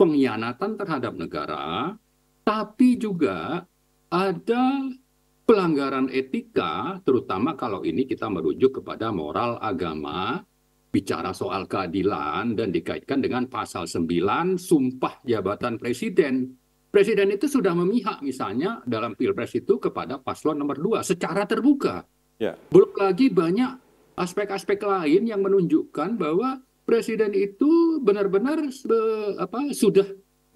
pengkhianatan terhadap negara, tapi juga ada pelanggaran etika, terutama kalau ini kita merujuk kepada moral agama, bicara soal keadilan dan dikaitkan dengan pasal 9 sumpah jabatan presiden. Presiden itu sudah memihak misalnya dalam Pilpres itu kepada paslon nomor 2 secara terbuka. Yeah. Belum lagi banyak aspek-aspek lain yang menunjukkan bahwa presiden itu benar-benar sudah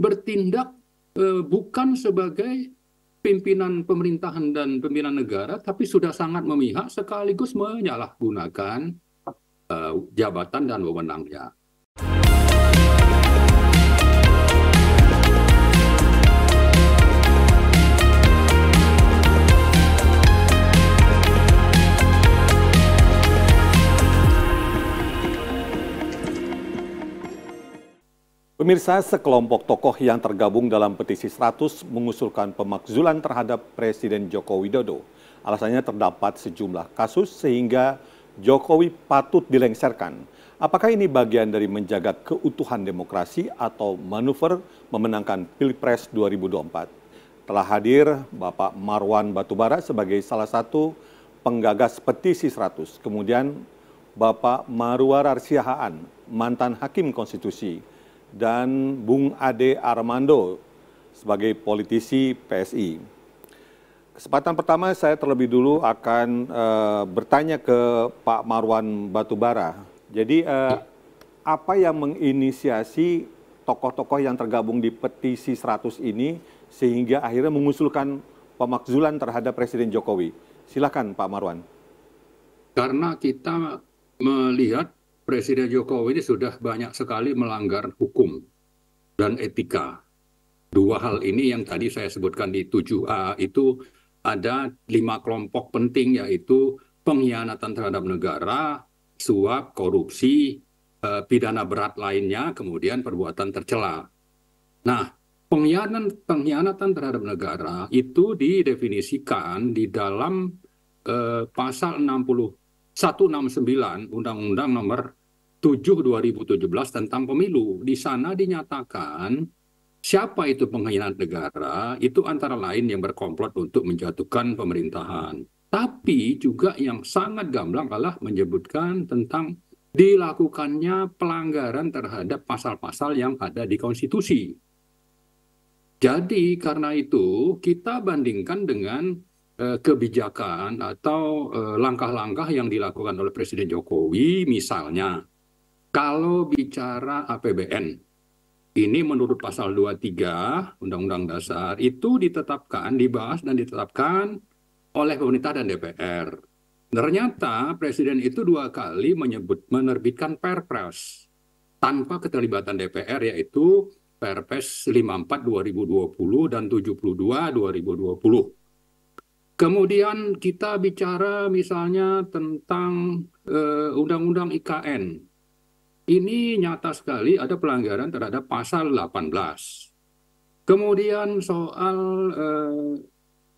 bertindak eh, bukan sebagai pimpinan pemerintahan dan pimpinan negara, tapi sudah sangat memihak sekaligus menyalahgunakan eh, jabatan dan wewenangnya. Pemirsa, sekelompok tokoh yang tergabung dalam petisi 100 mengusulkan pemakzulan terhadap Presiden Joko Widodo. Alasannya terdapat sejumlah kasus sehingga Jokowi patut dilengsarkan. Apakah ini bagian dari menjaga keutuhan demokrasi atau manuver memenangkan Pilpres 2024? Telah hadir Bapak Marwan Batubara sebagai salah satu penggagas petisi 100. Kemudian Bapak Marwar Arsiahaan, mantan Hakim Konstitusi dan Bung Ade Armando sebagai politisi PSI. Kesempatan pertama saya terlebih dulu akan uh, bertanya ke Pak Marwan Batubara. Jadi uh, apa yang menginisiasi tokoh-tokoh yang tergabung di petisi 100 ini sehingga akhirnya mengusulkan pemakzulan terhadap Presiden Jokowi? Silakan Pak Marwan. Karena kita melihat Presiden Jokowi ini sudah banyak sekali melanggar hukum dan etika. Dua hal ini yang tadi saya sebutkan di 7A itu ada lima kelompok penting yaitu pengkhianatan terhadap negara, suap, korupsi, eh, pidana berat lainnya, kemudian perbuatan tercela. Nah, pengkhianatan pengkhianatan terhadap negara itu didefinisikan di dalam eh, pasal 60 169 Undang-Undang Nomor 7 2017 tentang pemilu. Di sana dinyatakan siapa itu pengkhianat negara, itu antara lain yang berkomplot untuk menjatuhkan pemerintahan. Tapi juga yang sangat gamblang adalah menyebutkan tentang dilakukannya pelanggaran terhadap pasal-pasal yang ada di konstitusi. Jadi karena itu kita bandingkan dengan Eh, kebijakan atau eh, langkah-langkah yang dilakukan oleh Presiden Jokowi misalnya kalau bicara APBN ini menurut pasal 23 Undang-Undang Dasar itu ditetapkan dibahas dan ditetapkan oleh pemerintah dan DPR. Ternyata presiden itu dua kali menyebut menerbitkan Perpres tanpa keterlibatan DPR yaitu Perpres 54 2020 dan 72 2020 Kemudian kita bicara misalnya tentang eh, Undang-Undang uh, IKN. Ini nyata sekali ada pelanggaran terhadap pasal 18. Kemudian soal uh,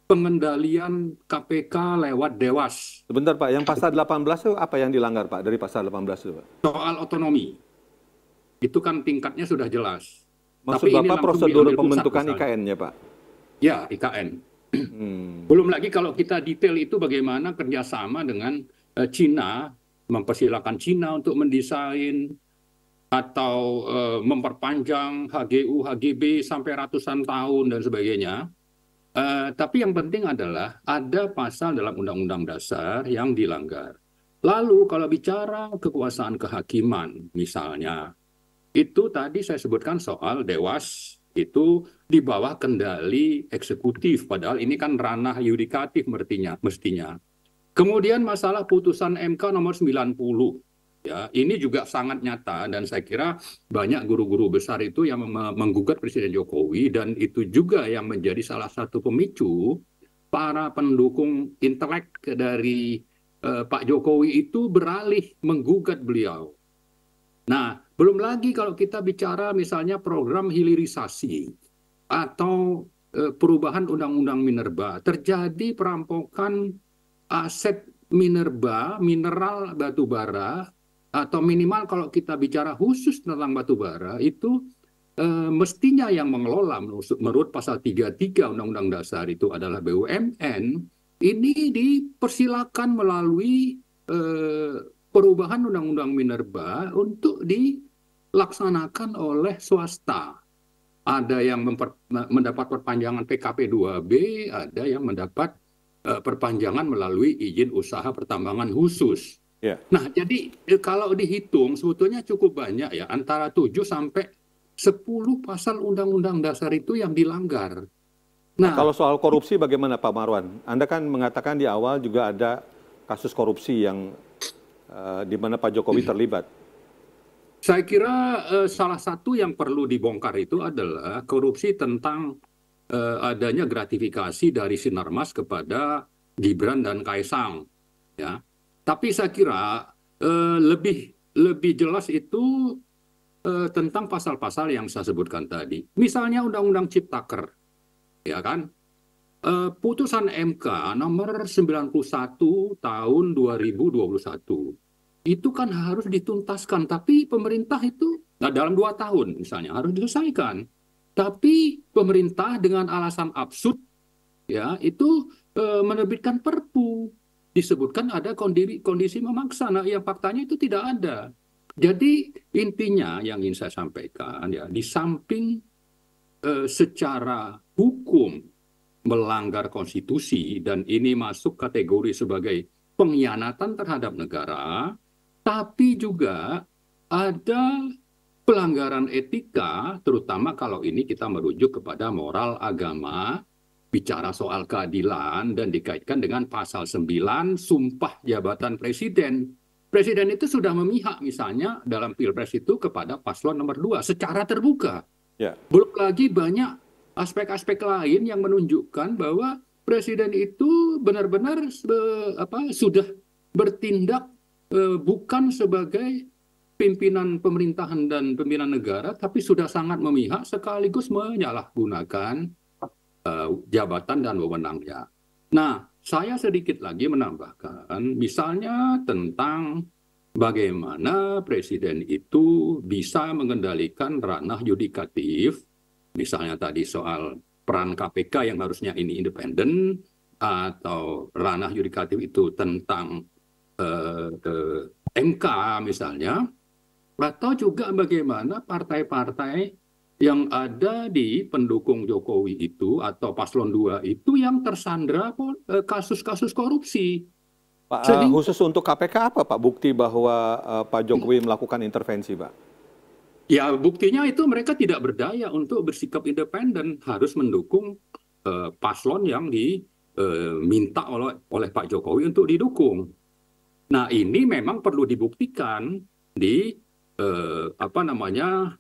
pengendalian KPK lewat Dewas. Sebentar Pak, yang pasal 18 itu apa yang dilanggar Pak dari pasal 18 itu Pak? Soal otonomi. Itu kan tingkatnya sudah jelas. Maksud Tapi Bapak prosedur pembentukan IKN-nya Pak? Ya, IKN. Hmm. Belum lagi kalau kita detail itu bagaimana kerjasama dengan uh, Cina, mempersilahkan Cina untuk mendesain atau uh, memperpanjang HGU, HGB sampai ratusan tahun dan sebagainya. Uh, tapi yang penting adalah ada pasal dalam Undang-Undang Dasar yang dilanggar. Lalu kalau bicara kekuasaan kehakiman misalnya, itu tadi saya sebutkan soal dewas itu di bawah kendali eksekutif padahal ini kan ranah yudikatif mestinya mestinya kemudian masalah putusan MK nomor 90 ya ini juga sangat nyata dan saya kira banyak guru-guru besar itu yang menggugat Presiden Jokowi dan itu juga yang menjadi salah satu pemicu para pendukung intelek dari uh, Pak Jokowi itu beralih menggugat beliau nah belum lagi kalau kita bicara misalnya program hilirisasi atau eh, perubahan undang-undang minerba, terjadi perampokan aset minerba, mineral batu bara atau minimal kalau kita bicara khusus tentang batu bara itu eh, mestinya yang mengelola menurut pasal 33 Undang-Undang Dasar itu adalah BUMN ini dipersilakan melalui eh, perubahan Undang-Undang Minerba untuk di laksanakan oleh swasta. Ada yang memper, mendapat perpanjangan PKP 2B, ada yang mendapat uh, perpanjangan melalui izin usaha pertambangan khusus. Yeah. Nah, jadi e, kalau dihitung sebetulnya cukup banyak ya, antara 7 sampai 10 pasal Undang-Undang Dasar itu yang dilanggar. Nah, nah, kalau soal korupsi bagaimana Pak Marwan? Anda kan mengatakan di awal juga ada kasus korupsi yang uh, di mana Pak Jokowi iya. terlibat. Saya kira uh, salah satu yang perlu dibongkar itu adalah korupsi tentang uh, adanya gratifikasi dari Sinarmas kepada Gibran dan Kaisang. Ya, tapi saya kira uh, lebih lebih jelas itu uh, tentang pasal-pasal yang saya sebutkan tadi. Misalnya Undang-Undang Ciptaker, ya kan? Uh, putusan MK nomor 91 tahun 2021 itu kan harus dituntaskan. Tapi pemerintah itu nah dalam dua tahun misalnya harus diselesaikan. Tapi pemerintah dengan alasan absurd ya itu e, menerbitkan perpu disebutkan ada kondisi kondisi memaksa. Nah, yang faktanya itu tidak ada. Jadi intinya yang ingin saya sampaikan ya di samping e, secara hukum melanggar konstitusi dan ini masuk kategori sebagai pengkhianatan terhadap negara, tapi juga ada pelanggaran etika, terutama kalau ini kita merujuk kepada moral agama, bicara soal keadilan dan dikaitkan dengan pasal 9 sumpah jabatan presiden. Presiden itu sudah memihak misalnya dalam Pilpres itu kepada paslon nomor 2 secara terbuka. Yeah. Belum lagi banyak aspek-aspek lain yang menunjukkan bahwa presiden itu benar-benar apa sudah bertindak Eh, bukan sebagai pimpinan pemerintahan dan pimpinan negara, tapi sudah sangat memihak sekaligus menyalahgunakan uh, jabatan dan wewenangnya. Nah, saya sedikit lagi menambahkan, misalnya tentang bagaimana presiden itu bisa mengendalikan ranah yudikatif, misalnya tadi soal peran KPK yang harusnya ini independen, atau ranah yudikatif itu tentang eh, eh MK misalnya, atau juga bagaimana partai-partai yang ada di pendukung Jokowi itu atau paslon 2 itu yang tersandra eh, kasus-kasus korupsi. Pak, eh, Jadi, khusus untuk KPK apa Pak bukti bahwa eh, Pak Jokowi melakukan intervensi Pak? Ya buktinya itu mereka tidak berdaya untuk bersikap independen harus mendukung eh, paslon yang diminta oleh oleh Pak Jokowi untuk didukung. Nah ini memang perlu dibuktikan di eh, apa namanya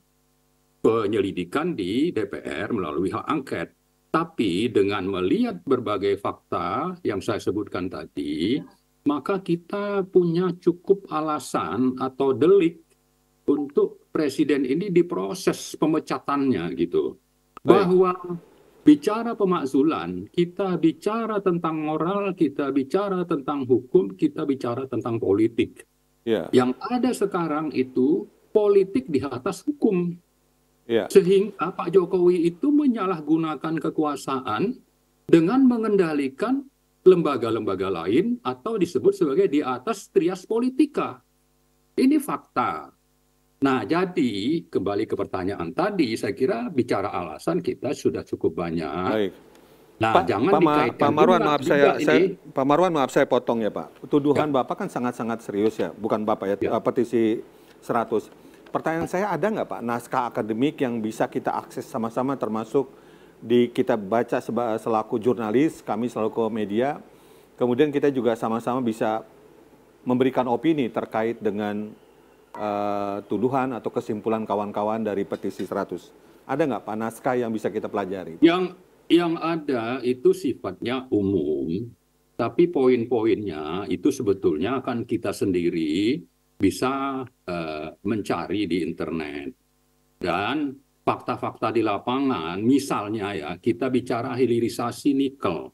penyelidikan di DPR melalui hak angket. Tapi dengan melihat berbagai fakta yang saya sebutkan tadi, maka kita punya cukup alasan atau delik untuk presiden ini diproses pemecatannya gitu. Bahwa Bicara pemakzulan, kita bicara tentang moral, kita bicara tentang hukum, kita bicara tentang politik. Yeah. Yang ada sekarang itu politik di atas hukum. Yeah. Sehingga Pak Jokowi itu menyalahgunakan kekuasaan dengan mengendalikan lembaga-lembaga lain atau disebut sebagai di atas trias politika. Ini fakta. Nah, jadi kembali ke pertanyaan tadi, saya kira bicara alasan kita sudah cukup banyak. Baik. Nah, pa, jangan Pak, dikaitkan Pak Marwan, maaf saya, saya Pak Marwan maaf saya potong ya, Pak. Tuduhan ya. Bapak kan sangat-sangat serius ya, bukan Bapak ya, ya. Eh, petisi 100. Pertanyaan saya ada nggak Pak naskah akademik yang bisa kita akses sama-sama termasuk di kita baca selaku jurnalis, kami selalu ke media. Kemudian kita juga sama-sama bisa memberikan opini terkait dengan uh, tuduhan atau kesimpulan kawan-kawan dari petisi 100? Ada nggak Pak naskah yang bisa kita pelajari? Yang yang ada itu sifatnya umum, tapi poin-poinnya itu sebetulnya akan kita sendiri bisa uh, mencari di internet. Dan fakta-fakta di lapangan, misalnya ya, kita bicara hilirisasi nikel.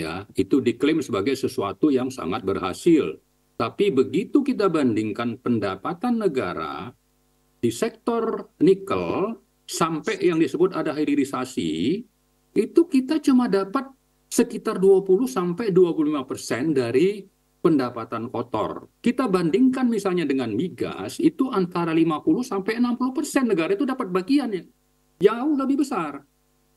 Ya, itu diklaim sebagai sesuatu yang sangat berhasil tapi begitu kita bandingkan pendapatan negara di sektor nikel sampai yang disebut ada hilirisasi, itu kita cuma dapat sekitar 20 sampai 25 persen dari pendapatan kotor. Kita bandingkan misalnya dengan migas, itu antara 50 sampai 60 persen negara itu dapat bagian yang jauh lebih besar.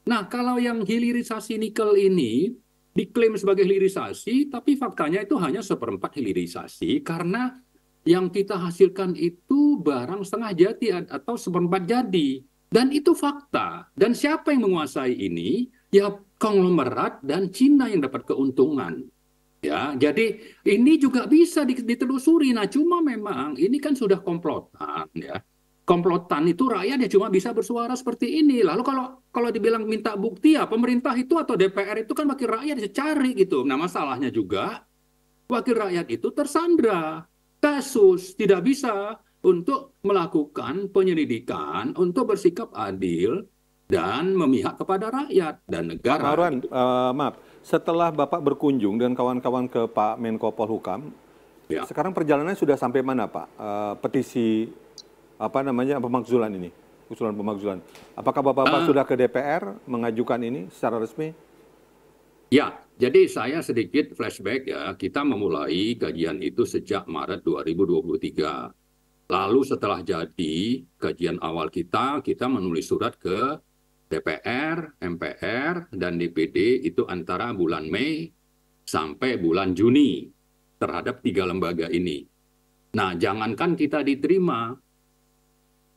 Nah, kalau yang hilirisasi nikel ini diklaim sebagai hilirisasi, tapi faktanya itu hanya seperempat hilirisasi karena yang kita hasilkan itu barang setengah jadi atau seperempat jadi. Dan itu fakta. Dan siapa yang menguasai ini? Ya konglomerat dan Cina yang dapat keuntungan. Ya, jadi ini juga bisa ditelusuri. Nah, cuma memang ini kan sudah komplotan ya komplotan itu rakyat ya cuma bisa bersuara seperti ini. Lalu kalau kalau dibilang minta bukti ya pemerintah itu atau DPR itu kan wakil rakyat dicari gitu. Nah masalahnya juga wakil rakyat itu tersandra kasus tidak bisa untuk melakukan penyelidikan untuk bersikap adil dan memihak kepada rakyat dan negara. Pak uh, maaf, setelah Bapak berkunjung dengan kawan-kawan ke Pak Menko Polhukam, ya. sekarang perjalanannya sudah sampai mana Pak? Uh, petisi apa namanya pemakzulan ini, usulan pemakzulan. Apakah Bapak-bapak uh, sudah ke DPR mengajukan ini secara resmi? Ya, jadi saya sedikit flashback ya. Kita memulai kajian itu sejak Maret 2023. Lalu setelah jadi kajian awal kita, kita menulis surat ke DPR, MPR, dan DPD itu antara bulan Mei sampai bulan Juni terhadap tiga lembaga ini. Nah, jangankan kita diterima,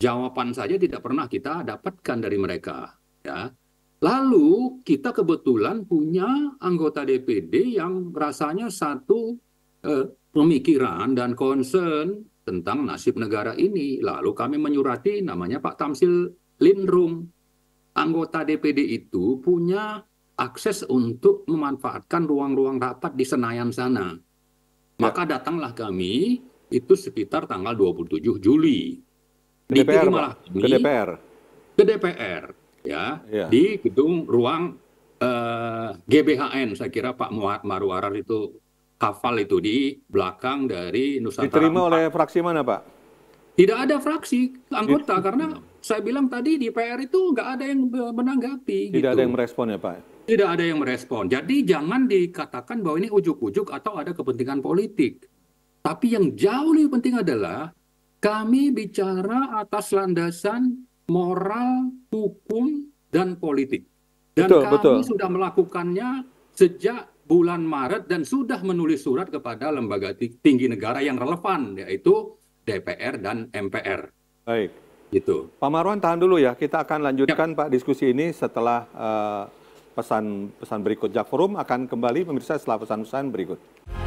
jawaban saja tidak pernah kita dapatkan dari mereka ya lalu kita kebetulan punya anggota DPD yang rasanya satu eh, pemikiran dan concern tentang nasib negara ini lalu kami menyurati namanya Pak Tamsil Lindrum anggota DPD itu punya akses untuk memanfaatkan ruang-ruang rapat di Senayan sana ya. maka datanglah kami itu sekitar tanggal 27 Juli DPR, malah ke DPR. Ke DPR ya, ya. di gedung ruang eh, GBHN saya kira Pak Muhammad Marwarar itu hafal itu di belakang dari Nusantara. Diterima 4. oleh fraksi mana Pak? Tidak ada fraksi anggota It, karena saya bilang tadi di PR itu nggak ada yang menanggapi. Tidak gitu. ada yang merespon ya Pak? Tidak ada yang merespon. Jadi jangan dikatakan bahwa ini ujuk-ujuk atau ada kepentingan politik. Tapi yang jauh lebih penting adalah kami bicara atas landasan moral, hukum, dan politik. Dan betul, kami betul. sudah melakukannya sejak bulan Maret dan sudah menulis surat kepada lembaga tinggi negara yang relevan, yaitu DPR dan MPR. Baik. Gitu. Pak Marwan tahan dulu ya, kita akan lanjutkan ya. Pak diskusi ini setelah pesan-pesan uh, pesan, pesan berikut. Jak Forum akan kembali pemirsa setelah pesan-pesan berikut.